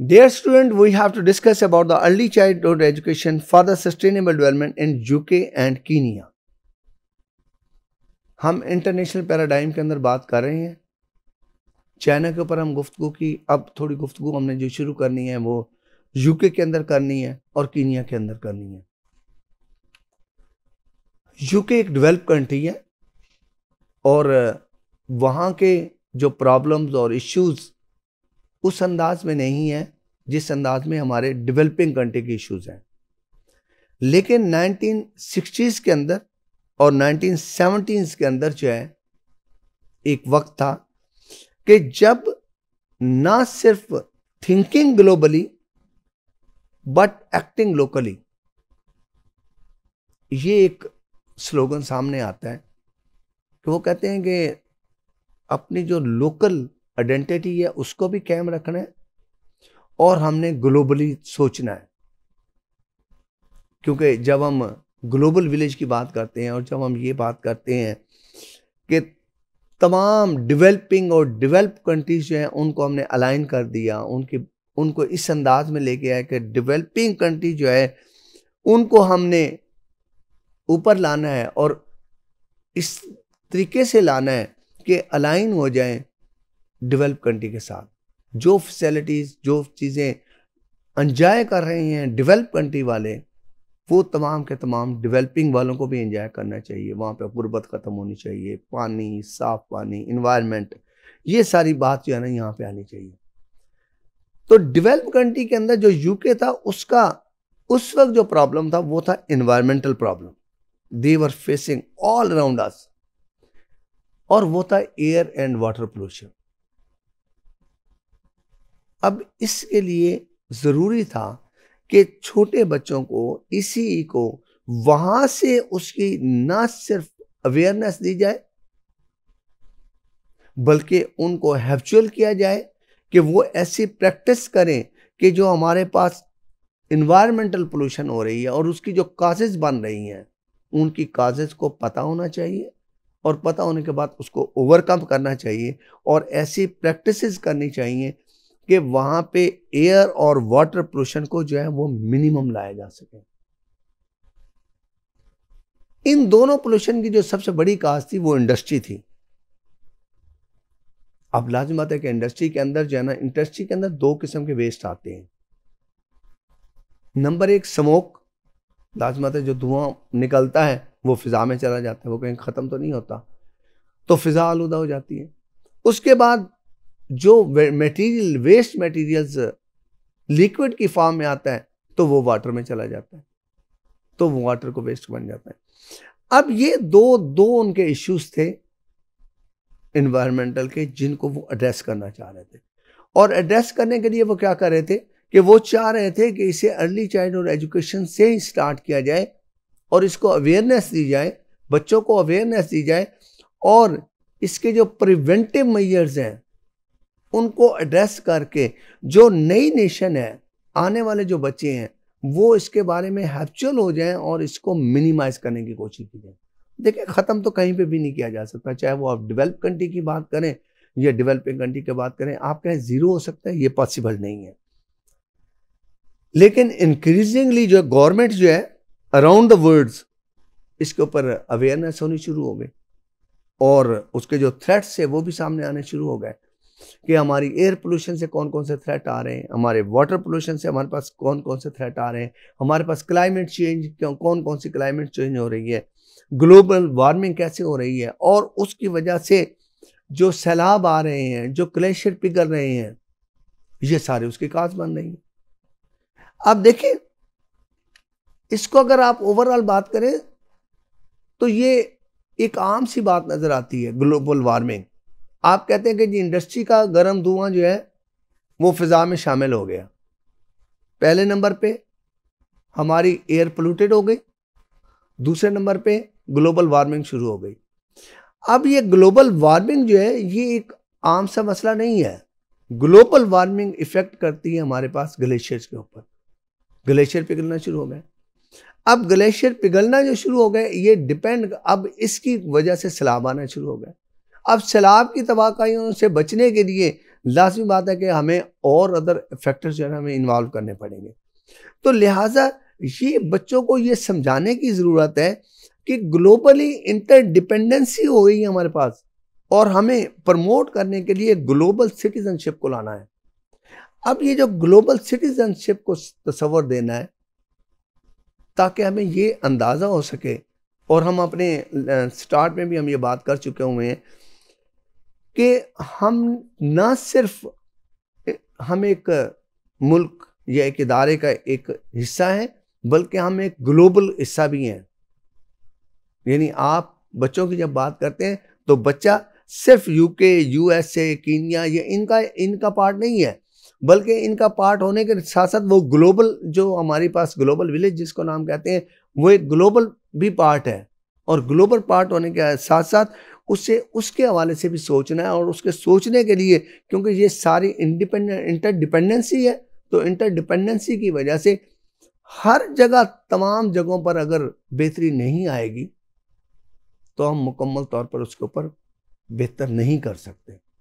Dear student, we have to discuss about the early childhood education for the sustainable development in UK and Kenya. हम international paradigm के अंदर बात कर रहे हैं चाइना के ऊपर हम गुफ्तु की अब थोड़ी गुफ्तु हमने जो शुरू करनी है वो यूके के अंदर करनी है और कीनिया के अंदर करनी है यूके एक डेवलप कंट्री है और वहाँ के जो प्रॉब्लम्स और इश्यूज़ उस अंदाज में नहीं है जिस अंदाज में हमारे डेवलपिंग कंट्री के इश्यूज हैं लेकिन 1960s के अंदर और 1970s के अंदर जो है एक वक्त था कि जब ना सिर्फ thinking globally but acting locally ये एक स्लोगन सामने आता है कि वो कहते हैं कि अपनी जो लोकल आइडेंटिटी है उसको भी कायम रखना है और हमने ग्लोबली सोचना है क्योंकि जब हम ग्लोबल विलेज की बात करते हैं और जब हम ये बात करते हैं कि तमाम डेवलपिंग और डेवलप कंट्रीज जो हैं उनको हमने अलाइन कर दिया उनके उनको इस अंदाज में लेके आए कि डेवलपिंग कंट्री जो है उनको हमने ऊपर लाना है और इस तरीके से लाना है कि अलाइन हो जाएं डेवलप कंट्री के साथ जो फैसिलिटीज़ जो चीज़ें इंजॉय कर रहे हैं डेवलप कंट्री वाले वो तमाम के तमाम डेवलपिंग वालों को भी इंजॉय करना चाहिए वहाँ पर गुर्बत ख़त्म होनी चाहिए पानी साफ़ पानी इन्वायरमेंट ये सारी बात जो है ना यहाँ पे आनी चाहिए तो डेवलप कंट्री के अंदर जो यूके था उसका उस वक्त जो प्रॉब्लम था वो था environmental problem they're facing all around us और वो था एयर एंड वाटर पोल्यूशन अब इसके लिए ज़रूरी था कि छोटे बच्चों को इसी को वहाँ से उसकी ना सिर्फ अवेयरनेस दी जाए बल्कि उनको हैवचुअल किया जाए कि वो ऐसी प्रैक्टिस करें कि जो हमारे पास इन्वायरमेंटल पोल्यूशन हो रही है और उसकी जो काजेज़ बन रही हैं उनकी काजेज़ को पता होना चाहिए और पता होने के बाद उसको ओवरकम करना चाहिए और ऐसी प्रैक्टिसेस करनी चाहिए कि वहां पे एयर और वाटर पोल्यूशन को जो है वो मिनिमम लाया जा सके इन दोनों पोल्यूशन की जो सबसे बड़ी काज थी वो इंडस्ट्री थी अब लाजम बात है कि इंडस्ट्री के अंदर जो है ना इंडस्ट्री के अंदर दो किस्म के वेस्ट आते हैं नंबर एक स्मोक लाजमत है जो धुआं निकलता है वो फिज़ा में चला जाता है वो कहीं ख़त्म तो नहीं होता तो फिज़ा आलूदा हो जाती है उसके बाद जो मटेरियल वेस्ट मटेरियल्स लिक्विड की फॉर्म में आता है तो वो वाटर में चला जाता है तो वो वाटर को वेस्ट बन जाता है अब ये दो दो उनके इश्यूज थे इन्वायरमेंटल के जिनको वो एड्रेस करना चाह रहे थे और एड्रेस करने के लिए वो क्या कर रहे थे कि वो चाह रहे थे कि इसे अर्ली चाइल्ड हुड एजुकेशन से ही स्टार्ट किया जाए और इसको अवेयरनेस दी जाए बच्चों को अवेयरनेस दी जाए और इसके जो प्रिवेंटिव मैयर्स हैं उनको एड्रेस करके जो नई नेशन है आने वाले जो बच्चे हैं वो इसके बारे में हैप्चुअल हो जाएं और इसको मिनिमाइज करने की कोशिश की जाए देखिए ख़त्म तो कहीं पे भी नहीं किया जा सकता चाहे वो आप डेवलप कंट्री की बात करें या डेवलपिंग कंट्री की बात करें आप कहें ज़ीरो हो सकता है ये पॉसिबल नहीं है लेकिन इंक्रीजिंगली जो गवर्नमेंट जो है अराउंड द वर्ल्ड्स इसके ऊपर अवेयरनेस होनी शुरू हो गई और उसके जो थ्रेट्स है वो भी सामने आने शुरू हो गए कि हमारी एयर पोल्यूशन से कौन कौन से थ्रेट आ रहे हैं हमारे वाटर पोल्यूशन से हमारे पास कौन कौन से थ्रेट आ रहे हैं हमारे पास क्लाइमेट चेंज क्यों कौन कौन सी क्लाइमेट चेंज हो रही है ग्लोबल वार्मिंग कैसे हो रही है और उसकी वजह से जो सैलाब आ रहे हैं जो ग्लेशियर पिघल रहे हैं ये सारे उसके काज बन रही हैं अब देखिए इसको अगर आप ओवरऑल बात करें तो ये एक आम सी बात नज़र आती है ग्लोबल वार्मिंग आप कहते हैं कि जी इंडस्ट्री का गर्म धुआं जो है वो फ़िज़ा में शामिल हो गया पहले नंबर पे हमारी एयर पोलूटेड हो गई दूसरे नंबर पे ग्लोबल वार्मिंग शुरू हो गई अब ये ग्लोबल वार्मिंग जो है ये एक आम सा मसला नहीं है ग्लोबल वार्मिंग इफ़ेक्ट करती है हमारे पास ग्लेशियर्स के ऊपर ग्लेशियर पिघलना शुरू हो गए अब ग्लेशियर पिघलना जो शुरू हो गए ये डिपेंड अब इसकी वजह से सैलाब आना शुरू हो गया अब सैलाब की तबाहकाइयों से बचने के लिए लाजमी बात है कि हमें और अदर फैक्टर्स जो है हमें इन्वॉल्व करने पड़ेंगे तो लिहाजा ये बच्चों को ये समझाने की ज़रूरत है कि ग्लोबली इंटर डिपेंडेंसी हो गई है हमारे पास और हमें प्रमोट करने के लिए ग्लोबल सिटीज़नशिप को लाना है अब ये जो ग्लोबल सिटीज़नशिप को तस्वर देना है ताकि हमें ये अंदाज़ा हो सके और हम अपने स्टार्ट में भी हम ये बात कर चुके हुए हैं कि हम ना सिर्फ हम एक मुल्क या एक इदारे का एक हिस्सा है बल्कि हम एक ग्लोबल हिस्सा भी हैं यानी आप बच्चों की जब बात करते हैं तो बच्चा सिर्फ यूके यूएसए कीनिया ये इनका इनका पार्ट नहीं है बल्कि इनका पार्ट होने के साथ साथ वो ग्लोबल जो हमारे पास ग्लोबल विलेज जिसको नाम कहते हैं वो एक ग्लोबल भी पार्ट है और ग्लोबल पार्ट होने के साथ साथ उसे उसके हवाले से भी सोचना है और उसके सोचने के लिए क्योंकि ये सारी इंडिपेंडेंट इंटरडिपेंडेंसी है तो इंटरडिपेंडेंसी की वजह से हर जगह तमाम जगहों पर अगर बेहतरी नहीं आएगी तो हम मुकम्मल तौर पर उसके ऊपर बेहतर नहीं कर सकते